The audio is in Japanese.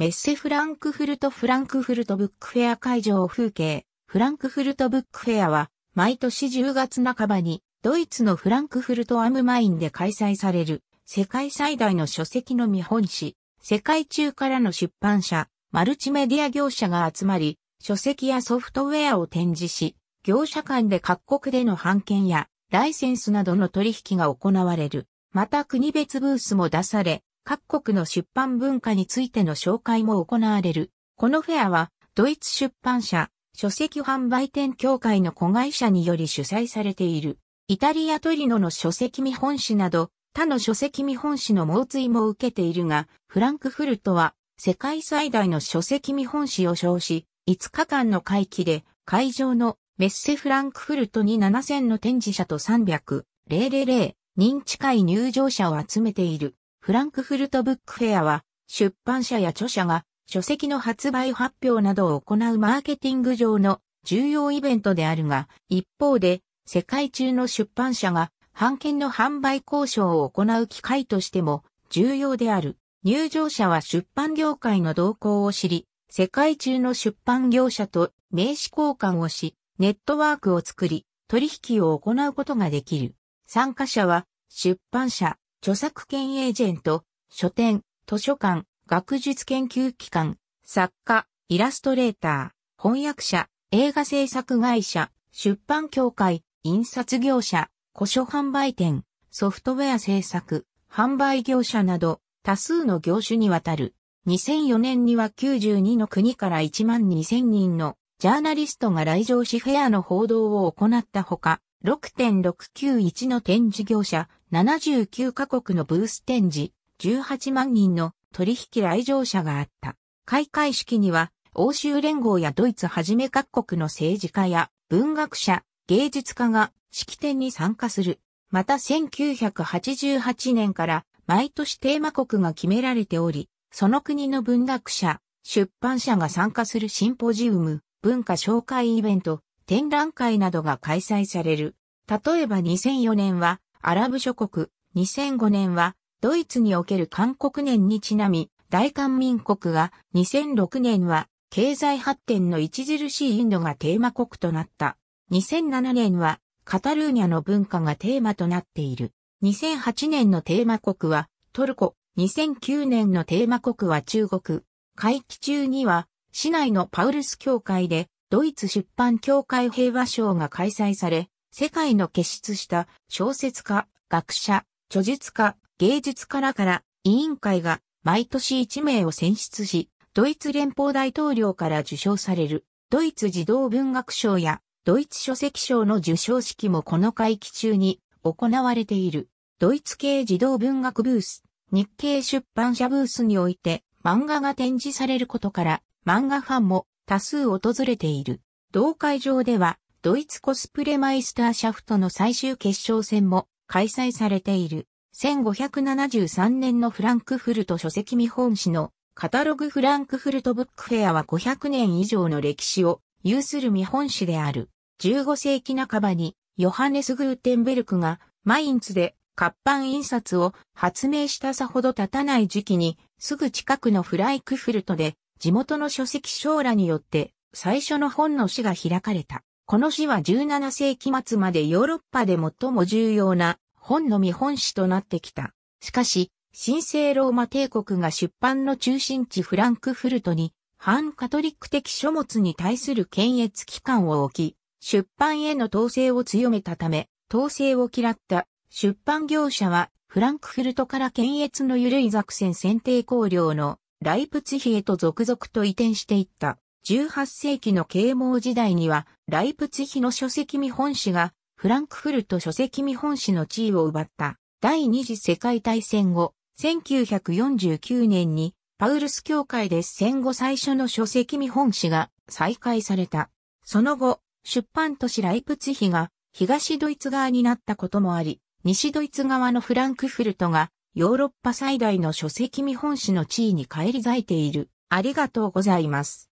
メッセフランクフルトフランクフルトブックフェア会場風景。フランクフルトブックフェアは、毎年10月半ばに、ドイツのフランクフルトアムマインで開催される、世界最大の書籍の見本誌、世界中からの出版社、マルチメディア業者が集まり、書籍やソフトウェアを展示し、業者間で各国での版権やライセンスなどの取引が行われる。また国別ブースも出され、各国の出版文化についての紹介も行われる。このフェアは、ドイツ出版社、書籍販売店協会の子会社により主催されている。イタリアトリノの書籍見本誌など、他の書籍見本誌の猛追も受けているが、フランクフルトは世界最大の書籍見本誌を称し、5日間の会期で会場のメッセフランクフルトに7000の展示者と300、000人近い入場者を集めている。フランクフルトブックフェアは、出版社や著者が書籍の発売発表などを行うマーケティング上の重要イベントであるが、一方で、世界中の出版社が版権の販売交渉を行う機会としても重要である。入場者は出版業界の動向を知り、世界中の出版業者と名刺交換をし、ネットワークを作り、取引を行うことができる。参加者は出版社、著作権エージェント、書店、図書館、学術研究機関、作家、イラストレーター、翻訳者、映画制作会社、出版協会、印刷業者、古書販売店、ソフトウェア制作、販売業者など、多数の業種にわたる。2004年には92の国から1万2000人のジャーナリストが来場しフェアの報道を行ったほか、6.691の展示業者、79カ国のブース展示、18万人の取引来場者があった。開会式には、欧州連合やドイツはじめ各国の政治家や文学者、芸術家が式典に参加する。また1988年から毎年テーマ国が決められており、その国の文学者、出版社が参加するシンポジウム、文化紹介イベント、展覧会などが開催される。例えば2004年はアラブ諸国、2005年はドイツにおける韓国年にちなみ、大韓民国が2006年は経済発展の著しいインドがテーマ国となった。2007年はカタルーニャの文化がテーマとなっている。2008年のテーマ国はトルコ、2009年のテーマ国は中国。会期中には市内のパウルス協会でドイツ出版協会平和賞が開催され、世界の結出した小説家、学者、著述家、芸術家らから委員会が毎年1名を選出し、ドイツ連邦大統領から受賞される、ドイツ児童文学賞やドイツ書籍賞の受賞式もこの会期中に行われている。ドイツ系児童文学ブース、日系出版社ブースにおいて漫画が展示されることから漫画ファンも多数訪れている。同会場ではドイツコスプレマイスターシャフトの最終決勝戦も開催されている。1573年のフランクフルト書籍見本誌のカタログフランクフルトブックフェアは500年以上の歴史を有する見本誌である。15世紀半ばにヨハネス・グーテンベルクがマインツで活版印刷を発明したさほど経たない時期にすぐ近くのフライクフルトで地元の書籍将らによって最初の本の詩が開かれた。この詩は17世紀末までヨーロッパで最も重要な本の見本詩となってきた。しかし、神聖ローマ帝国が出版の中心地フランクフルトに、反カトリック的書物に対する検閲機関を置き、出版への統制を強めたため、統制を嫌った出版業者は、フランクフルトから検閲の緩い作戦選定考慮のライプツヒへと続々と移転していった。18世紀の啓蒙時代には、ライプツヒの書籍見本誌が、フランクフルト書籍見本誌の地位を奪った。第二次世界大戦後、1949年に、パウルス教会で戦後最初の書籍見本誌が再開された。その後、出版都市ライプツヒが東ドイツ側になったこともあり、西ドイツ側のフランクフルトがヨーロッパ最大の書籍見本誌の地位に返り咲いている。ありがとうございます。